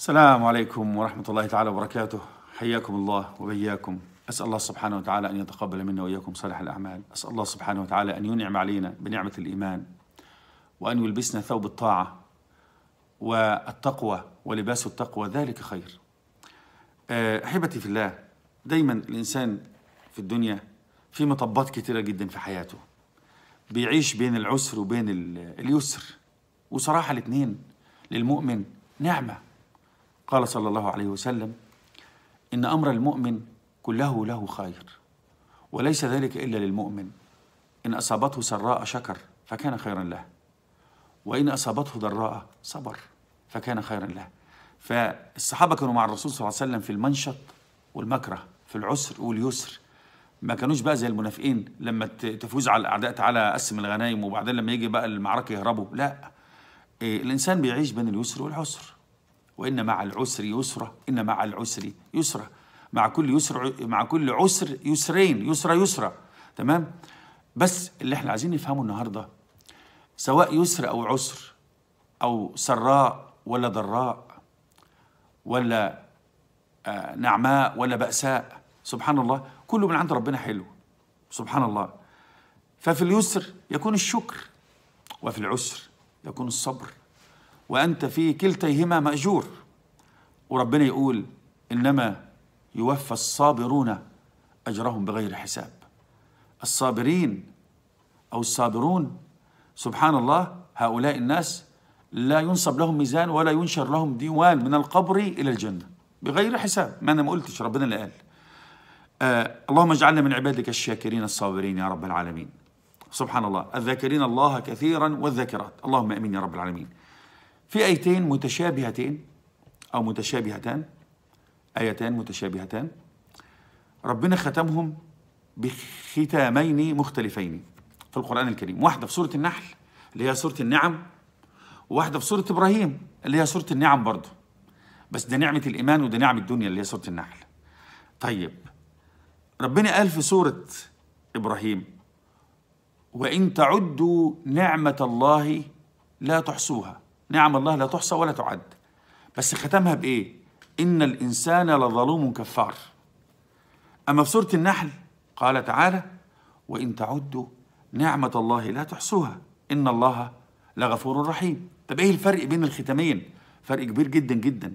السلام عليكم ورحمة الله تعالى وبركاته حياكم الله وبياكم أسأل الله سبحانه وتعالى أن يتقبل منا وإياكم صالح الأعمال أسأل الله سبحانه وتعالى أن ينعم علينا بنعمة الإيمان وأن يلبسنا ثوب الطاعة والتقوى ولباس التقوى ذلك خير آه، أحبتي في الله دايما الإنسان في الدنيا في مطبات كثيره جدا في حياته بيعيش بين العسر وبين اليسر وصراحة الاثنين للمؤمن نعمة قال صلى الله عليه وسلم إن أمر المؤمن كله له خير وليس ذلك إلا للمؤمن إن أصابته سراء شكر فكان خيرا له وإن أصابته ضراء صبر فكان خيرا له فالصحابة كانوا مع الرسول صلى الله عليه وسلم في المنشط والمكره في العسر واليسر ما كانوش بقى زي المنافقين لما تفوز على الأعداء تعالى قسم الغنايم وبعدين لما يجي بقى المعركة يهربوا لا إيه، الإنسان بيعيش بين اليسر والعسر وإن مع العسر يسرا إن مع العسر يسرا مع كل يسر مع كل عسر يسرين يسرا يسرا تمام بس اللي احنا عايزين نفهمه النهاردة سواء يسر أو عسر أو سراء ولا ضراء ولا آه، نعماء ولا بأساء سبحان الله كله من عند ربنا حلو سبحان الله ففي اليسر يكون الشكر وفي العسر يكون الصبر وأنت في كلتيهما مأجور وربنا يقول إنما يوفى الصابرون أجرهم بغير حساب الصابرين أو الصابرون سبحان الله هؤلاء الناس لا ينصب لهم ميزان ولا ينشر لهم ديوان من القبر إلى الجنة بغير حساب ما أنا ما قلتش ربنا اللي قال آه اللهم اجعلنا من عبادك الشاكرين الصابرين يا رب العالمين سبحان الله الذاكرين الله كثيرا والذاكرات اللهم امين يا رب العالمين في آيتين متشابهتين أو متشابهتان آيتان متشابهتان ربنا ختمهم بختامين مختلفين في القرآن الكريم واحدة في سورة النحل اللي هي سورة النعم وواحدة في سورة إبراهيم اللي هي سورة النعم برضه بس ده نعمة الإيمان وده نعمة الدنيا اللي هي سورة النحل طيب ربنا قال في سورة إبراهيم وإن تعدوا نعمة الله لا تحصوها نعم الله لا تحصى ولا تعد بس ختمها بإيه؟ إن الإنسان لظلوم كفار أما في سورة النحل قال تعالى وإن تعدوا نعمة الله لا تحصوها إن الله لغفور رحيم طب إيه الفرق بين الختمين؟ فرق كبير جدا جدا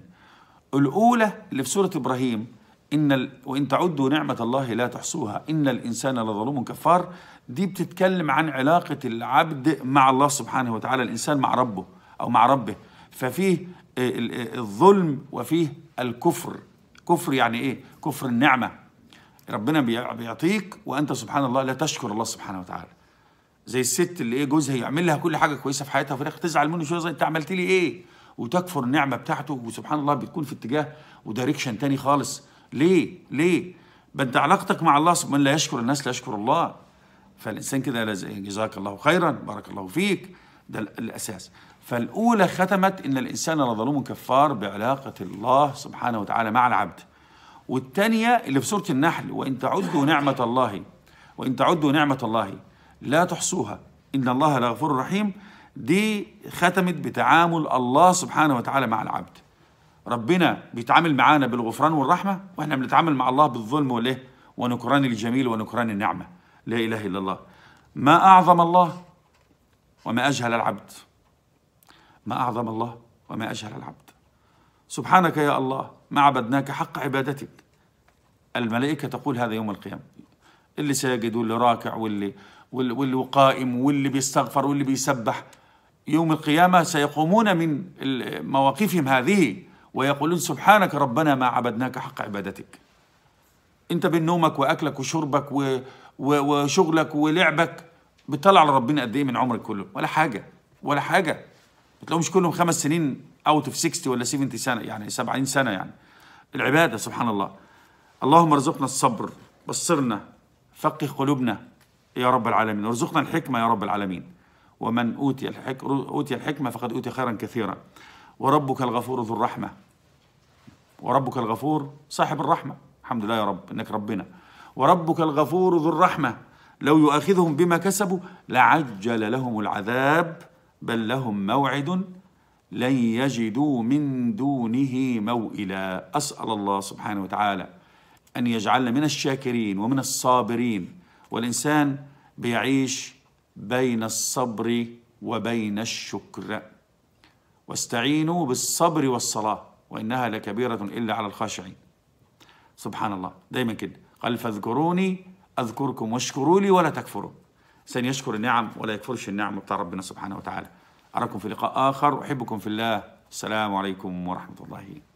الأولى اللي في سورة إبراهيم إن ال... وإن تعدوا نعمة الله لا تحصوها إن الإنسان لظلوم كفار دي بتتكلم عن علاقة العبد مع الله سبحانه وتعالى الإنسان مع ربه أو مع ربه ففيه آه، آه، الظلم وفيه الكفر كفر يعني إيه؟ كفر النعمة ربنا بيعطيك وأنت سبحان الله لا تشكر الله سبحانه وتعالى زي الست اللي ايه جوزها يعمل لها كل حاجه كويسه في حياتها وفي الاخر تزعل منه شويه زي انت عملت لي ايه وتكفر النعمه بتاعته وسبحان الله بتكون في اتجاه ودايركشن تاني خالص ليه ليه بنت علاقتك مع الله من لا يشكر الناس لا يشكر الله فالانسان كده جزاك الله خيرا بارك الله فيك ده الأساس فالأولى ختمت إن الإنسان لظلوم كفار بعلاقة الله سبحانه وتعالى مع العبد والثانية اللي في سورة النحل وإن تعدوا نعمة الله وإن تعدوا نعمة الله لا تحصوها إن الله لغفور رحيم دي ختمت بتعامل الله سبحانه وتعالى مع العبد ربنا بيتعامل معانا بالغفران والرحمة وإحنا بنتعامل مع الله بالظلم والإيه ونكران الجميل ونكران النعمة لا إله إلا الله ما أعظم الله وما أجهل العبد ما أعظم الله وما أجهل العبد سبحانك يا الله ما عبدناك حق عبادتك الملائكة تقول هذا يوم القيامة اللي ساجد واللي راكع واللي واللي قائم واللي بيستغفر واللي بيسبح يوم القيامة سيقومون من مواقفهم هذه ويقولون سبحانك ربنا ما عبدناك حق عبادتك انت بين نومك واكلك وشربك و... وشغلك ولعبك بتطلع على ربنا قد ايه من عمرك كله ولا حاجه ولا حاجه بتلاقوا مش كلهم خمس سنين اوت اوف 60 ولا 70 سنه يعني 70 سنه يعني العباده سبحان الله اللهم ارزقنا الصبر بصرنا فقه قلوبنا يا رب العالمين وارزقنا الحكمه يا رب العالمين ومن اوتي الحك... اوتي الحكمه فقد اوتي خيرا كثيرا وربك الغفور ذو الرحمه وربك الغفور صاحب الرحمه الحمد لله يا رب انك ربنا وربك الغفور ذو الرحمه لو يؤاخذهم بما كسبوا لعجل لهم العذاب بل لهم موعد لن يجدوا من دونه موئلا اسال الله سبحانه وتعالى ان يجعلنا من الشاكرين ومن الصابرين والانسان بيعيش بين الصبر وبين الشكر واستعينوا بالصبر والصلاه وانها لكبيره الا على الخاشعين سبحان الله دايما كده قال فاذكروني أذكركم واشكروا لي ولا تكفروا إنسان يشكر النعم ولا يكفرش النعم بتاع ربنا سبحانه وتعالى أراكم في لقاء آخر أحبكم في الله السلام عليكم ورحمة الله